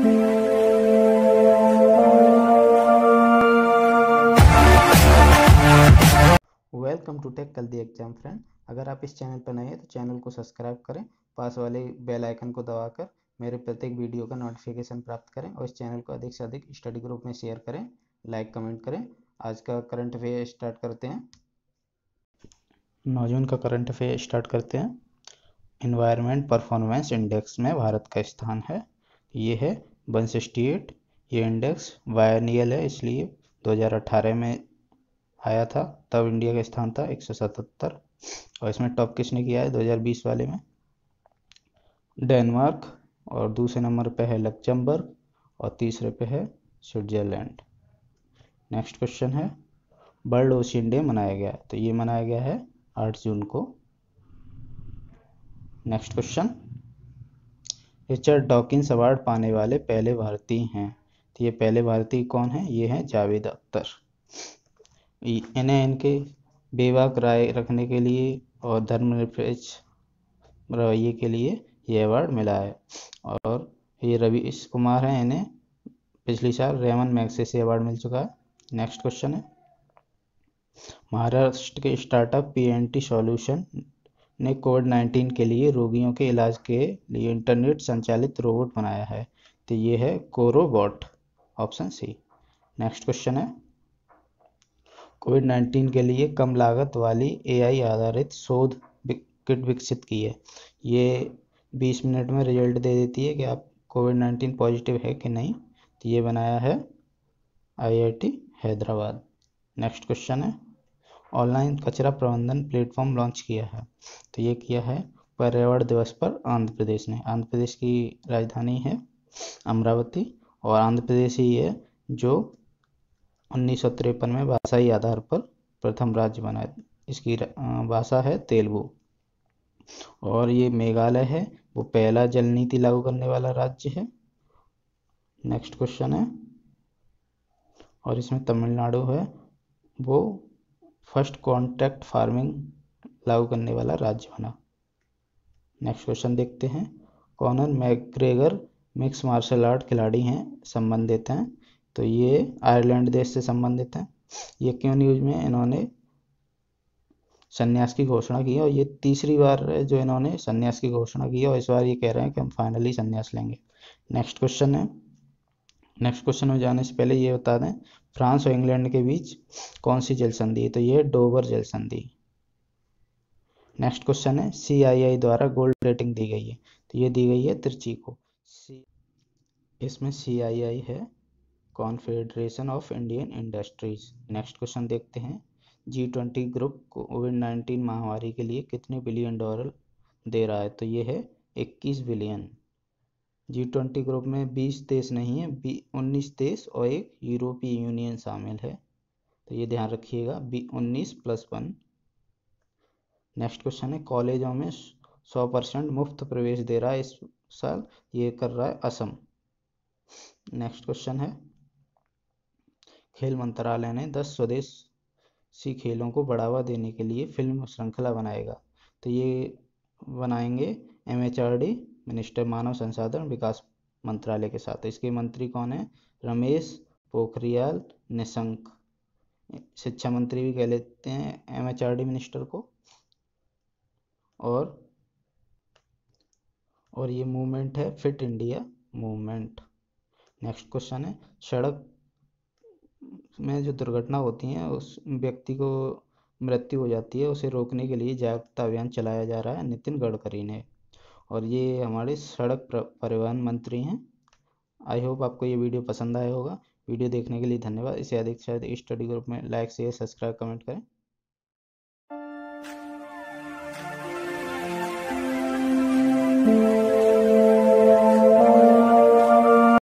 welcome to take कल the exam friend अगर आप इस चैनल पर नए हैं तो चैनल को सब्सक्राइब करें पास वाले बेल आइकन को दबाकर मेरे प्रत्येक वीडियो का नोटिफिकेशन प्राप्त करें और इस चैनल को अधिक से अधिक स्टडी ग्रुप में शेयर करें लाइक कमेंट करें आज का करंट अफेयर स्टार्ट करते हैं नौजून का करंट अफेयर स्टार्ट करते हैं इन्वायरमेंट परफॉर्मेंस इंडेक्स में भारत का स्थान है ये है 168 ये इंडेक्स वायनियल है इसलिए 2018 में आया था तब इंडिया का स्थान था 177 और इसमें टॉप किसने किया है 2020 वाले में डेनमार्क और दूसरे नंबर पे है लक्जमबर्ग और तीसरे पे है स्विट्जरलैंड नेक्स्ट क्वेश्चन है वर्ल्ड ओशियन डे मनाया गया तो ये मनाया गया है आठ जून को next question Richard Dawkins award पाने वाले पहले भारतीय हैं तो ये पहले भारतीय कौन हैं ये हैं जावेद अख्तर इन्हें इनके बेवाक राय रखने के लिए और धर्मनिरपेक्ष रवैये के लिए ये अवार्ड मिला है और ये रवीश कुमार हैं इन्हें पिछली साल रेमन मैक्से से अवार्ड मिल चुका है नेक्स्ट क्वेश्चन है महाराष्ट्र के startup P N T solution ने कोविड नाइन्टीन के लिए रोगियों के इलाज के लिए इंटरनेट संचालित रोबोट बनाया है तो ये है Corobot option C next question है कोविड नाइन्टीन के लिए कम लागत वाली एआई आधारित शोध किट विकसित की है ये बीस मिनट में रिजल्ट दे देती है कि आप कोविड नाइन्टीन पॉजिटिव है कि नहीं तो ये बनाया है आईआईटी हैदराबाद नेक्स्ट क्वेश्चन है ऑनलाइन कचरा प्रबंधन प्लेटफॉर्म लॉन्च किया है तो ये किया है पर्यावरण दिवस पर आंध्र प्रदेश ने आंध्र प्रदेश की राजधानी है अमरावती और आंध्र प्रदेश ही है जो उन्नीस में भाषाई आधार पर प्रथम राज्य बना इसकी भाषा है तेलुगु और ये मेघालय है वो पहला जल नीति लागू करने वाला राज्य है नेक्स्ट क्वेश्चन है और इसमें तमिलनाडु है वो फर्स्ट कॉन्ट्रैक्ट फार्मिंग लागू करने वाला राज्य बना नेक्स्ट क्वेश्चन देखते हैं Conor McGregor mix martial art खिलाड़ी हैं संबंधित हैं तो ये आयरलैंड देश से संबंधित हैं ये क्यों न्यूज में इन्होंने संन्यास की घोषणा की है और ये तीसरी बार है जो इन्होंने संन्यास की घोषणा की है और इस बार ये कह रहे हैं कि हम फाइनली संन्यास लेंगे नेक्स्ट क्वेश्चन है नेक्स्ट क्वेश्चन में जाने से पहले ये बता दें फ्रांस और इंग्लैंड के बीच कौन सी जल संधि है तो ये डोवर जल संधि नेक्स्ट क्वेश्चन है सीआईआई द्वारा गोल्ड रेटिंग दी गई है तो ये दी गई है तिरची को सी इसमें सीआईआई है Confederation of Indian Industries next question देखते हैं G twenty group Covid nineteen महामारी के लिए कितने बिलियन डॉलर दे रहा है तो ये है इक्कीस बिलियन जी ट्वेंटी ग्रुप में बीस देश नहीं है बी उन्नीस देश और एक यूरोपीय यूनियन शामिल है तो ये ध्यान रखिएगा बी उन्नीस प्लस वन नेक्स्ट क्वेश्चन है कॉलेजों में सौ परसेंट मुफ्त प्रवेश दे रहा है इस साल ये कर रहा है असम नेक्स्ट क्वेश्चन है खेल मंत्रालय ने दस स्वदेशी खेलों को बढ़ावा देने के लिए फिल्म श्रृंखला बनाएगा तो ये बनाएंगे M H R D minister मानव संसाधन विकास मंत्रालय के साथ इसके मंत्री कौन है रमेश पोखरियाल निशंक शिक्षा मंत्री भी कह लेते हैं एमएचआरडी मिनिस्टर को और और ये मूवमेंट है fit India movement next question है सड़क में जो दुर्घटना होती है उस व्यक्ति को मृत्यु हो जाती है उसे रोकने के लिए जागरूकता अभियान चलाया जा रहा है नितिन गडकरी ने और ये हमारे सड़क परिवहन मंत्री हैं आई होप आपको ये वीडियो पसंद आया होगा वीडियो देखने के लिए धन्यवाद इसे अधिक से अधिक स्टडी ग्रुप में लाइक शेयर सब्सक्राइब कमेंट करें